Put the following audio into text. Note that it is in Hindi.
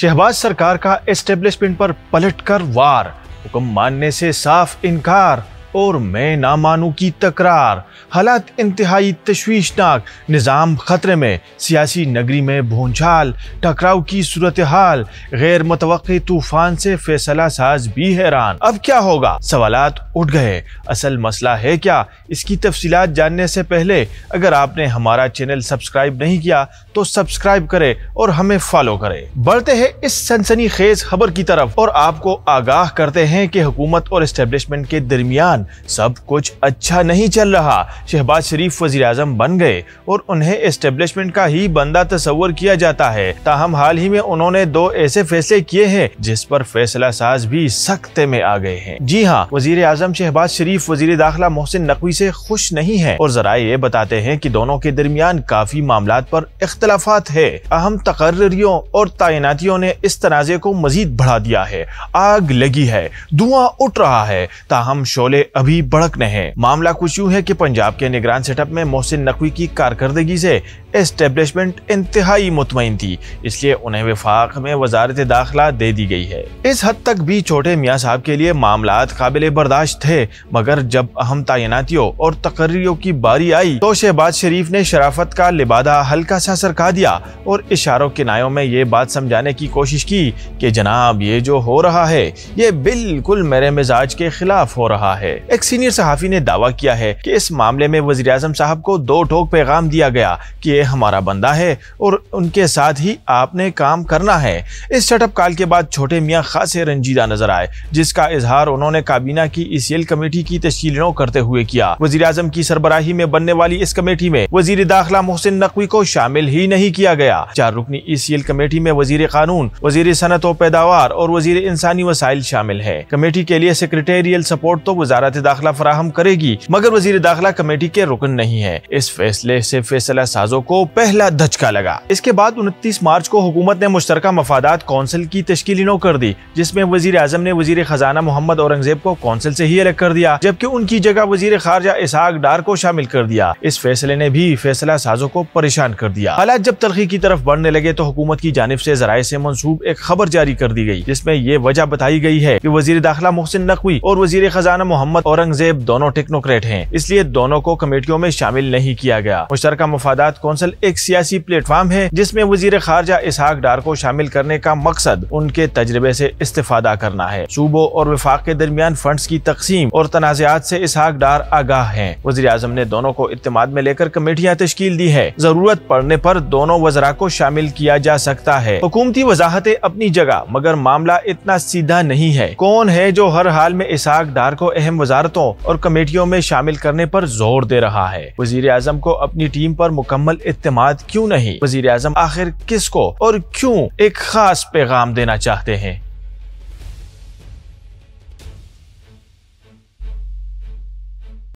शहबाज सरकार का एस्टेब्लिशमेंट पर पलटकर वार हुक्म मानने से साफ इनकार और मैं ना मानू की तकरार हालात इंतहाई तशवीशनाक निज़ाम ख़तरे में सियासी नगरी में भूंचाल टकराव की सूरत हाल गैर मुतव तूफान से फैसला साज भी हैरान अब क्या होगा सवाल उठ गए असल मसला है क्या इसकी तफसीत जानने से पहले अगर आपने हमारा चैनल सब्सक्राइब नहीं किया तो सब्सक्राइब करें और हमें फॉलो करें बढ़ते हैं इस सनसनी खेज खबर की तरफ और आपको आगाह करते हैं कि हुकूमत और इस्टेब्लिशमेंट के दरमियान सब कुछ अच्छा नहीं चल रहा शहबाज शरीफ वजी आजम बन गए और उन्हें एस्टेब्लिशमेंट का ही बंदा तस्वर किया जाता है ताहम हाल ही में उन्होंने दो ऐसे फैसले किए हैं जिस पर फैसला साज भी सख्ते में आ गए हैं जी हाँ वजीर आजम शहबाज शरीफ वजीर दाखिला मोहसिन नकवी से खुश नहीं है और जरा ये बताते हैं की दोनों के दरमियान काफी मामला पर इख्तलाफात है अहम तकर्रियों और तैनातियों ने इस तनाजे को मजीद बढ़ा दिया है आग लगी है धुआं उठ रहा है ताहम शोले अभी बड़कने न है मामला कुछ यूँ है की पंजाब के निगरान सेटअप में मोहसिन नकवी की कारकर्दगी से इस्टेब्लिशमेंट इंतहाई मुतमिन थी इसलिए उन्हें विफाक में वजारत दाखिला दे दी गई है इस हद तक भी छोटे मियाँ साहब के लिए मामला काबिल बर्दाश्त थे मगर जब अहम तैनातियों और तकर्रियों की बारी आई तो शहबाज शरीफ ने शराफत का लिबादा हल्का सा सरका दिया और इशारों किनायों में ये बात समझाने की कोशिश की कि जनाब ये जो हो रहा है ये बिल्कुल मेरे मिजाज के खिलाफ हो रहा है एक सीनियर सहाफ़ी ने दावा किया है कि इस मामले में वजी साहब को दो ठोक पैगाम दिया गया की हमारा बंदा है और उनके साथ ही आपने काम करना है इस सेटअप कॉल के बाद छोटे मियाँ खासे रंजीदा नजर आए जिसका इजहार उन्होंने काबीना की ईसीएल e कमेटी की तश्ील नौ करते हुए किया वजी अजम की सरबराही में बनने वाली इस कमेटी में वजीर दाखिला मोहसिन नकवी को शामिल ही नहीं किया गया चार रुकनी इस e कमेटी में वजीर कानून वजीर सनत और पैदावार और वजीर इंसानी वसाइल शामिल है कमेटी के लिए सेक्रेटेरियल सपोर्ट तो वजारत दाखिला फराहम करेगी मगर वजीर दाखिला कमेटी के रुकन नहीं है इस फैसले ऐसी फैसला साजों को को पहला धचका लगा इसके बाद उनतीस मार्च को हुकूमत ने मुश्तर मफादात कौंसिल की तश्ली नौ कर दी जिसमे वजीर अजम ने वजीर खजाना मोहम्मद औरंगजेब को कौंसिल से ही अलग कर दिया जबकि उनकी जगह वजीर खारजा इसहाक डार को शामिल कर दिया इस फैसले ने भी फैसला साजों को परेशान कर दिया हालात जब तरक्की की तरफ बढ़ने लगे तो हुकूमत की जानब ऐसी जराये ऐसी मनसूब एक खबर जारी कर दी गयी जिसमे ये वजह बताई गयी है की वजीर दाखिला मोहसिन नकवी और वजीर खजाना मोहम्मद औरंगजेब दोनों टेक्नोक्रेट है इसलिए दोनों को कमेटियों में शामिल नहीं किया गया मुश्तर मफादात कौन काउंसिल एक सियासी प्लेटफॉर्म है जिसमे वजीर खारजा इसहाक डार को शामिल करने का मकसद उनके तजर्बे ऐसी इस्तेफादा करना है सूबों और विफाक के दरमियान फंड की तकसीम और तनाजात ऐसी इसहाक डार आगाह है वजी अजम ने दोनों को इतमाद में लेकर कमेटियाँ तश्कील दी है जरूरत पड़ने आरोप दोनों वजरा को शामिल किया जा सकता है हुकूमती वजाहतें अपनी जगह मगर मामला इतना सीधा नहीं है कौन है जो हर हाल में इसहाक डार को अहम वजारतों और कमेटियों में शामिल करने पर जोर दे रहा है वजीर अजम को अपनी टीम पर मुकम्मल इतमाद क्यों नहीं वजीर आजम आखिर को और क्यों एक खास पैगाम देना चाहते हैं